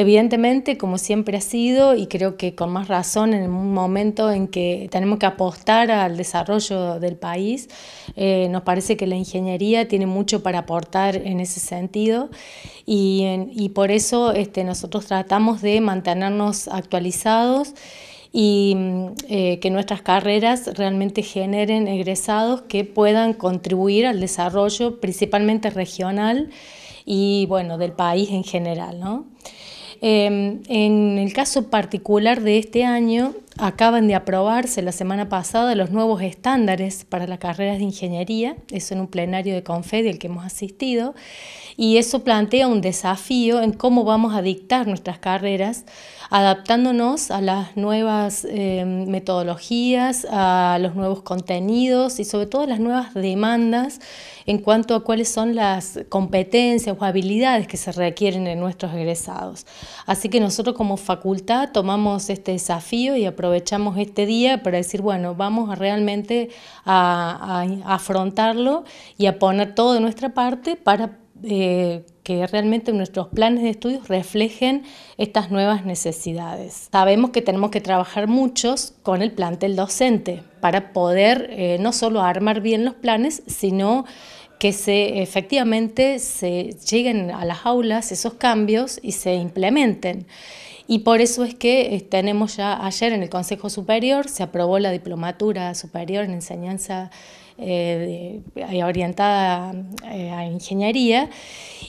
Evidentemente, como siempre ha sido, y creo que con más razón en un momento en que tenemos que apostar al desarrollo del país, eh, nos parece que la ingeniería tiene mucho para aportar en ese sentido y, por eso este, nosotros tratamos de mantenernos actualizados y mm, eh, que nuestras carreras realmente generen egresados que puedan contribuir al desarrollo principalmente regional y bueno, del país en general. ¿no? Em, en el caso particular de este año, acaban de aprobarse la semana pasada los nuevos estándares para las carreras de ingeniería, eso en un plenario de CONFED del que hemos asistido, y eso plantea un desafío en cómo vamos a dictar nuestras carreras, adaptándonos a las nuevas em, metodologías, a los nuevos contenidos y sobre todo a las nuevas demandas en cuanto a cuáles son las competencias o habilidades que se requieren en nuestros egresados. Así que nosotros como facultad tomamos este desafío y aprovechamos este día para decir, bueno, vamos a realmente a, afrontarlo y a poner todo de nuestra parte para eh, que realmente nuestros planes de estudios reflejen estas nuevas necesidades. Sabemos que tenemos que trabajar muchos con el plantel docente para poder eh, no solo armar bien los planes, sino que se, efectivamente se lleguen a las aulas esos cambios y se implementen y por eso es que eh, tenemos ya ayer en el Consejo Superior, se aprobó la diplomatura superior en enseñanza eh, orientada eh, a ingeniería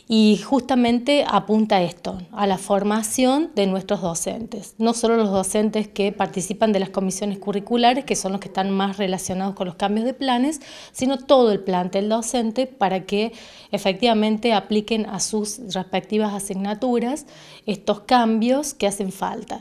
y justamente apunta esto, a la formación de nuestros docentes, no solo los docentes que participan de las comisiones curriculares, que son los que están más relacionados con los cambios de planes, sino todo el plantel docente para que efectivamente apliquen a sus respectivas asignaturas estos cambios que sin falta.